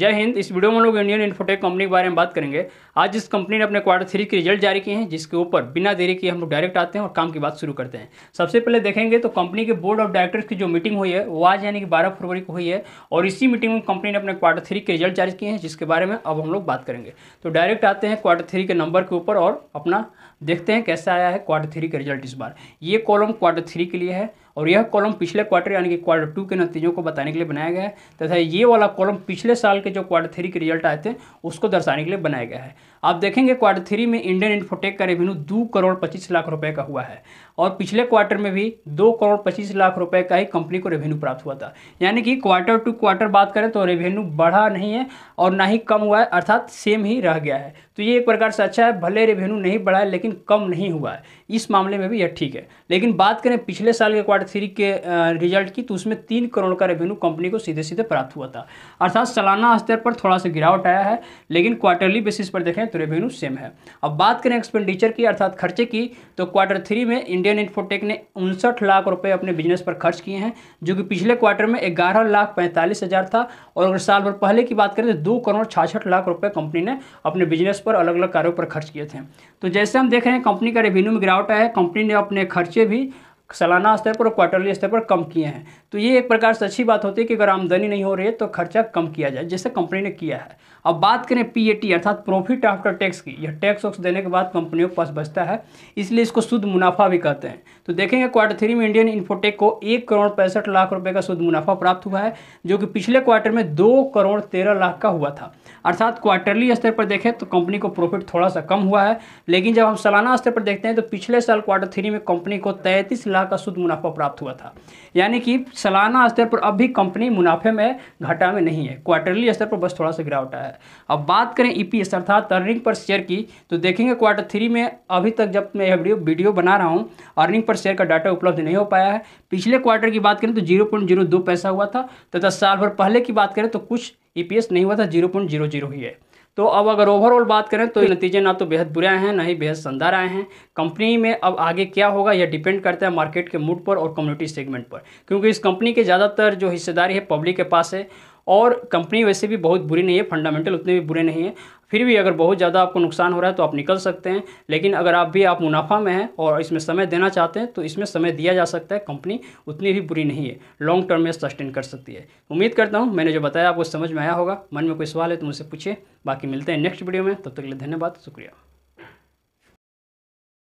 जय हिंद इस वीडियो में हम लोग इंडियन इन्फोटेक कंपनी के बारे में बात करेंगे आज इस कंपनी ने अपने क्वार्टर थ्री के रिजल्ट जारी किए हैं जिसके ऊपर बिना देरी के हम लोग डायरेक्ट आते हैं और काम की बात शुरू करते हैं सबसे पहले देखेंगे तो कंपनी के बोर्ड ऑफ डायरेक्टर्स की जो मीटिंग हुई है वो आज यानी कि बारह फरवरी को हुई है और इसी मीटिंग में कंपनी ने अपने क्वार्टर थ्री के रिजल्ट जारी किए हैं जिसके बारे में अब हम लोग बात करेंगे तो डायरेक्ट आते हैं क्वार्टर थ्री के नंबर के ऊपर और अपना देखते हैं कैसा आया है क्वार्टर थ्री का रिजल्ट इस बार ये कॉलम क्वार्टर थ्री के लिए है और यह कॉलम पिछले क्वार्टर यानी कि क्वार्टर टू के नतीजों को बताने के लिए बनाया गया है तथा ये वाला कॉलम पिछले साल के जो क्वार्टर थ्री के रिजल्ट आए थे उसको दर्शाने के लिए बनाया गया है आप देखेंगे क्वार्टर थ्री में इंडियन इन्फोटेक का रेवेन्यू दो करोड़ पच्चीस लाख रुपए का हुआ है और पिछले क्वार्टर में भी दो करोड़ पच्चीस लाख रुपए का ही कंपनी को रेवेन्यू प्राप्त हुआ था यानी कि क्वार्टर टू क्वार्टर बात करें तो रेवेन्यू बढ़ा नहीं है और ना ही कम हुआ है अर्थात सेम ही रह गया है तो ये एक प्रकार से अच्छा है भले रेवेन्यू नहीं बढ़ा है लेकिन कम नहीं हुआ है इस मामले में भी यह ठीक है लेकिन बात करें पिछले साल के क्वार्टर थ्री के रिजल्ट की तो उसमें तीन करोड़ का रेवेन्यू कंपनी को सीधे सीधे प्राप्त हुआ था अर्थात सालाना स्तर पर थोड़ा सा गिरावट आया है लेकिन क्वार्टरली बेसिस पर देखें तो रेवेन्यू सेम है अब बात करें एक्सपेंडिचर की अर्थात खर्चे की तो क्वार्टर थ्री में इंडियन इन्फोटेक ने उनसठ लाख रुपये अपने बिजनेस पर खर्च किए हैं जो कि पिछले क्वार्टर में ग्यारह लाख पैंतालीस हज़ार था और अगर साल भर पहले की बात करें तो दो करोड़ छाछठ लाख रुपये कंपनी ने अपने बिजनेस पर पर अलग अलग कार्यों पर खर्च किए थे तो जैसे हम देख रहे हैं कंपनी का रेवेन्यू में गिरावट आया है कंपनी ने अपने खर्चे भी सालाना स्तर पर और क्वार्टरली स्तर पर कम किए हैं तो ये एक प्रकार से अच्छी बात होती है कि अगर आमदनी नहीं हो रही है तो खर्चा कम किया जाए जैसे कंपनी ने किया है अब बात करें पीएटी अर्थात प्रॉफिट आफ्टर टैक्स की यह टैक्स वक्स देने के बाद कंपनियों के पास बचता है इसलिए इसको शुद्ध मुनाफा भी कहते हैं तो देखेंगे क्वार्टर थ्री में इंडियन इन्फोटेक को एक करोड़ पैंसठ लाख रुपये का शुद्ध मुनाफा प्राप्त हुआ है जो कि पिछले क्वार्टर में दो करोड़ तेरह लाख का हुआ था अर्थात क्वार्टरली स्तर पर देखें तो कंपनी को प्रॉफिट थोड़ा सा कम हुआ है लेकिन जब हम सालाना स्तर पर देखते हैं तो पिछले साल क्वार्टर थ्री में कंपनी को तैंतीस लाख लाख का शुद्ध मुनाफा प्राप्त हुआ था यानी कि सालाना स्तर पर अब भी कंपनी मुनाफे में घाटा में नहीं है क्वार्टरली स्तर पर बस थोड़ा सा गिरावट आया है अब बात करें ई पी अर्थात अर्निंग पर शेयर की तो देखेंगे क्वार्टर थ्री में अभी तक जब मैं यह वीडियो वीडियो बना रहा हूँ अर्निंग पर शेयर का डाटा उपलब्ध नहीं हो पाया है पिछले क्वार्टर की बात करें तो जीरो पैसा हुआ था तथा साल भर पहले की बात करें तो कुछ ई e नहीं हुआ था जीरो ही है तो अब अगर ओवरऑल बात करें तो नतीजे ना तो बेहद बुरे आए हैं ना ही बेहद शानदार आए हैं कंपनी में अब आगे क्या होगा यह डिपेंड करता है मार्केट के मूड पर और कम्युनिटी सेगमेंट पर क्योंकि इस कंपनी के ज़्यादातर जो हिस्सेदारी है पब्लिक के पास है और कंपनी वैसे भी बहुत बुरी नहीं है फंडामेंटल उतने भी बुरे नहीं है फिर भी अगर बहुत ज़्यादा आपको नुकसान हो रहा है तो आप निकल सकते हैं लेकिन अगर आप भी आप मुनाफा में हैं और इसमें समय देना चाहते हैं तो इसमें समय दिया जा सकता है कंपनी उतनी भी बुरी नहीं है लॉन्ग टर्म में सस्टेन कर सकती है उम्मीद करता हूँ मैंने जो बताया आपको समझ में आया होगा मन में कोई सवाल है तो मुझसे पूछिए बाकी मिलते हैं नेक्स्ट वीडियो में तब तक के लिए धन्यवाद शुक्रिया